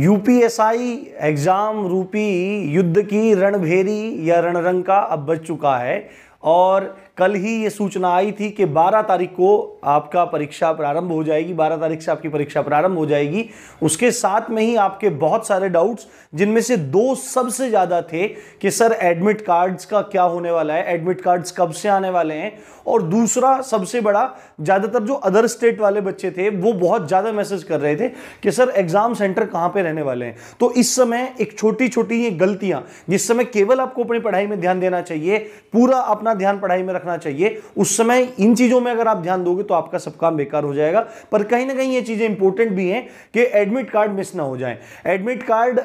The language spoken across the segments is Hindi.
यूपीएसआई एग्ज़ाम रूपी युद्ध की रणभेरी या रणरंग का अब बच चुका है और कल ही ये सूचना आई थी कि 12 तारीख को आपका परीक्षा प्रारंभ हो जाएगी 12 तारीख से आपकी परीक्षा प्रारंभ हो जाएगी उसके साथ में ही आपके बहुत सारे डाउट्स जिनमें से दो सबसे ज़्यादा थे कि सर एडमिट कार्ड्स का क्या होने वाला है एडमिट कार्ड्स कब से आने वाले हैं और दूसरा सबसे बड़ा ज़्यादातर जो अदर स्टेट वाले बच्चे थे वो बहुत ज़्यादा मैसेज कर रहे थे कि सर एग्ज़ाम सेंटर कहाँ पर रहने वाले हैं तो इस समय एक छोटी छोटी ये गलतियाँ जिस समय केवल आपको अपनी पढ़ाई में ध्यान देना चाहिए पूरा अपना ध्यान पढ़ाई में रख रखना चाहिए उस समय इन चीज़ों में अगर आप ध्यान दोगे तो आपका सब काम बेकार हो जाएगा पर कहीं ना कहीं ये चीज़ें इंपॉर्टेंट भी हैं कि एडमिट कार्ड मिस ना हो जाए एडमिट कार्ड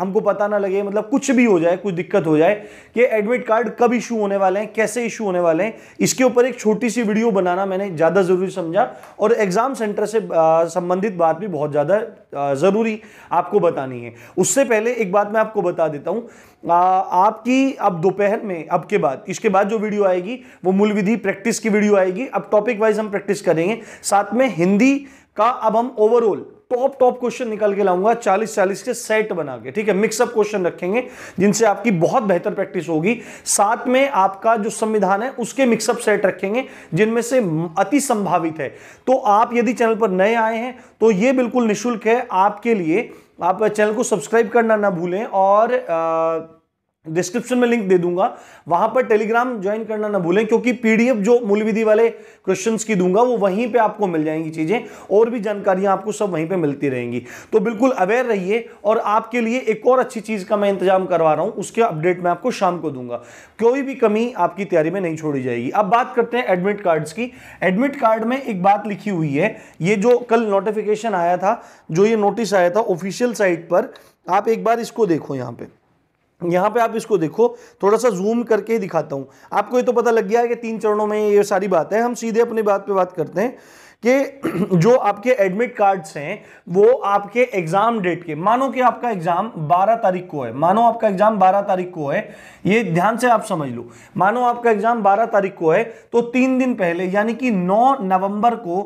हमको पता ना लगे मतलब कुछ भी हो जाए कुछ दिक्कत हो जाए कि एडमिट कार्ड कब इशू होने वाले हैं कैसे इशू होने वाले हैं इसके ऊपर एक छोटी सी वीडियो बनाना मैंने ज़्यादा ज़रूरी समझा और एग्ज़ाम सेंटर से संबंधित बात भी बहुत ज़्यादा ज़रूरी आपको बतानी है उससे पहले एक बात मैं आपको बता देता हूं आपकी अब दोपहर में अब के बाद इसके बाद जो वीडियो आएगी वो मूल विधि प्रैक्टिस की वीडियो आएगी अब टॉपिक वाइज हम प्रैक्टिस करेंगे साथ में हिंदी का अब हम ओवरऑल टॉप टॉप क्वेश्चन निकाल के लाऊंगा 40 40 के सेट बना के ठीक है मिक्सअप क्वेश्चन रखेंगे जिनसे आपकी बहुत बेहतर प्रैक्टिस होगी साथ में आपका जो संविधान है उसके मिक्सअप सेट रखेंगे जिनमें से अति संभावित है तो आप यदि चैनल पर नए आए हैं तो ये बिल्कुल निशुल्क है आपके लिए आप चैनल को सब्सक्राइब करना ना भूलें और आ, डिस्क्रिप्शन में लिंक दे दूंगा वहां पर टेलीग्राम ज्वाइन करना ना भूलें क्योंकि पीडीएफ जो मूल विधि वाले क्वेश्चंस की दूंगा वो वहीं पे आपको मिल जाएंगी चीजें और भी जानकारियां आपको सब वहीं पे मिलती रहेंगी तो बिल्कुल अवेयर रहिए और आपके लिए एक और अच्छी चीज का मैं इंतजाम करवा रहा हूं उसके अपडेट मैं आपको शाम को दूंगा कोई भी कमी आपकी तैयारी में नहीं छोड़ी जाएगी अब बात करते हैं एडमिट कार्ड्स की एडमिट कार्ड में एक बात लिखी हुई है ये जो कल नोटिफिकेशन आया था जो ये नोटिस आया था ऑफिशियल साइट पर आप एक बार इसको देखो यहां पर यहाँ पे आप इसको देखो थोड़ा सा जूम करके ही दिखाता हूँ आपको ये तो पता लग गया है कि तीन चरणों में ये सारी बात है हम सीधे अपनी बात पे बात करते हैं कि जो आपके एडमिट कार्ड्स हैं वो आपके एग्जाम डेट के मानो कि आपका एग्जाम 12 तारीख को है मानो आपका एग्जाम 12 तारीख को है ये ध्यान से आप समझ लो मानो आपका एग्जाम 12 तारीख को है तो तीन दिन पहले यानी कि 9 नवंबर को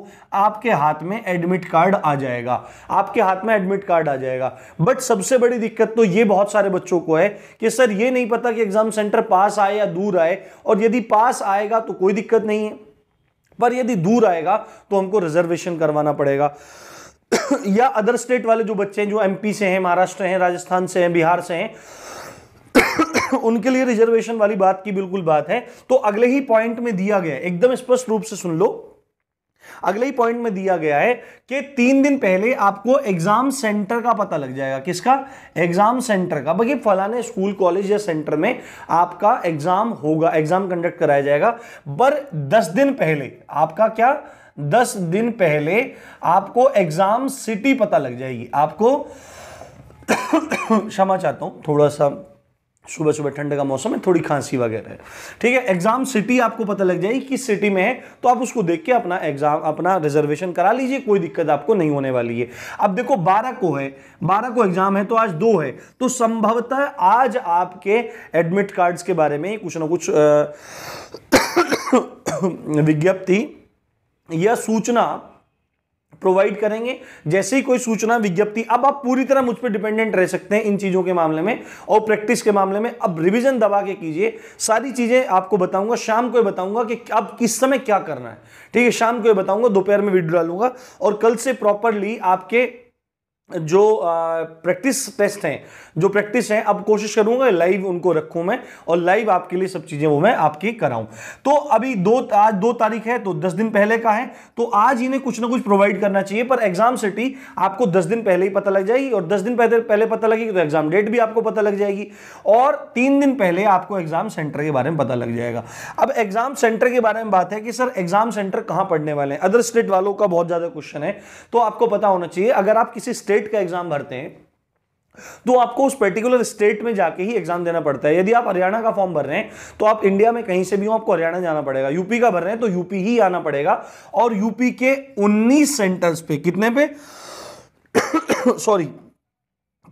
आपके हाथ में एडमिट कार्ड आ जाएगा आपके हाथ में एडमिट कार्ड आ जाएगा बट सबसे बड़ी दिक्कत तो ये बहुत सारे बच्चों को है कि सर ये नहीं पता कि एग्जाम सेंटर पास आए या दूर आए और यदि पास आएगा तो कोई दिक्कत नहीं है पर यदि दूर आएगा तो हमको रिजर्वेशन करवाना पड़ेगा या अदर स्टेट वाले जो बच्चे हैं जो एमपी से हैं महाराष्ट्र हैं राजस्थान से हैं बिहार से हैं उनके लिए रिजर्वेशन वाली बात की बिल्कुल बात है तो अगले ही पॉइंट में दिया गया एकदम स्पष्ट रूप से सुन लो अगले ही पॉइंट में दिया गया है कि तीन दिन पहले आपको एग्जाम सेंटर का पता लग जाएगा किसका एग्जाम सेंटर का बाकी फलाने स्कूल कॉलेज या सेंटर में आपका एग्जाम होगा एग्जाम कंडक्ट कराया जाएगा पर दस दिन पहले आपका क्या दस दिन पहले आपको एग्जाम सिटी पता लग जाएगी आपको क्षमा चाहता हूं थोड़ा सा सुबह सुबह ठंड का मौसम है थोड़ी खांसी वगैरह है ठीक है एग्जाम सिटी आपको पता लग जाएगी किस सिटी में है तो आप उसको देख के अपना एग्जाम अपना रिजर्वेशन करा लीजिए कोई दिक्कत आपको नहीं होने वाली है अब देखो बारह को है बारह को एग्जाम है तो आज दो है तो संभवतः आज आपके एडमिट कार्ड्स के बारे में कुछ ना कुछ विज्ञप्ति या सूचना प्रोवाइड करेंगे जैसे ही कोई सूचना विज्ञप्ति अब आप पूरी तरह मुझ पर डिपेंडेंट रह सकते हैं इन चीज़ों के मामले में और प्रैक्टिस के मामले में अब रिविजन दबा के कीजिए सारी चीज़ें आपको बताऊंगा शाम को बताऊंगा कि अब किस समय क्या करना है ठीक है शाम को बताऊंगा दोपहर में वीडियो डालूंगा और कल से प्रॉपरली आपके जो प्रैक्टिस टेस्ट हैं जो प्रैक्टिस हैं अब कोशिश करूंगा लाइव उनको रखूं मैं और लाइव आपके लिए सब चीज़ें वो मैं आपकी कराऊं तो अभी दो आज दो तारीख है तो दस दिन पहले का है तो आज इन्हें कुछ ना कुछ प्रोवाइड करना चाहिए पर एग्जाम सिटी आपको दस दिन पहले ही पता लग जाएगी और दस दिन पहले पहले पता लगेगी तो एग्जाम डेट भी आपको पता लग जाएगी और तीन दिन पहले आपको एग्जाम सेंटर के बारे में पता लग जाएगा अब एग्जाम सेंटर के बारे में बात है कि सर एग्जाम सेंटर कहाँ पढ़ने वाले हैं अदर स्टेट वालों का बहुत ज़्यादा क्वेश्चन है तो आपको पता होना चाहिए अगर आप किसी स्टेट स्टेट का एग्जाम भरते हैं तो आपको उस पर्टिकुलर स्टेट में जाके ही एग्जाम देना पड़ता है यदि आप हरियाणा का फॉर्म भर रहे हैं तो आप इंडिया में कहीं से भी हो आपको हरियाणा जाना पड़ेगा यूपी का भर रहे हैं तो यूपी ही आना पड़ेगा और यूपी के 19 सेंटर्स पे कितने पे सॉरी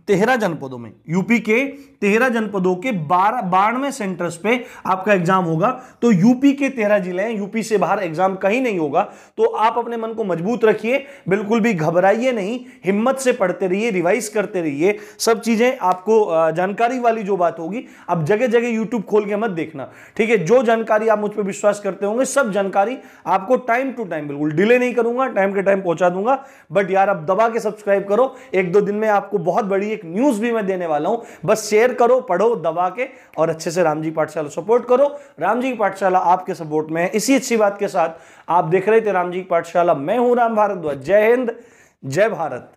तेहरा जनपदों में यूपी के तेहरा जनपदों के बारह बानवे सेंटर्स पे आपका एग्जाम होगा तो यूपी के तेरह जिले हैं यूपी से बाहर एग्जाम कहीं नहीं होगा तो आप अपने मन को मजबूत रखिए बिल्कुल भी घबराइए नहीं हिम्मत से पढ़ते रहिए रिवाइज करते रहिए सब चीजें आपको जानकारी वाली जो बात होगी आप जगह जगह यूट्यूब खोल के मत देखना ठीक है जो जानकारी आप मुझ पर विश्वास करते होंगे सब जानकारी आपको टाइम टू टाइम बिल्कुल डिले नहीं करूंगा टाइम के टाइम पहुंचा दूंगा बट यार आप दबा के सब्सक्राइब करो एक दो दिन में आपको बहुत बड़ी एक न्यूज भी मैं देने वाला हूं बस शेयर करो पढ़ो दबा के और अच्छे से रामजी पाठशाला सपोर्ट करो रामजी पाठशाला आपके सपोर्ट में है इसी अच्छी बात के साथ आप देख रहे थे रामजी पाठशाला मैं हूं राम भारद्वाज जय हिंद जय भारत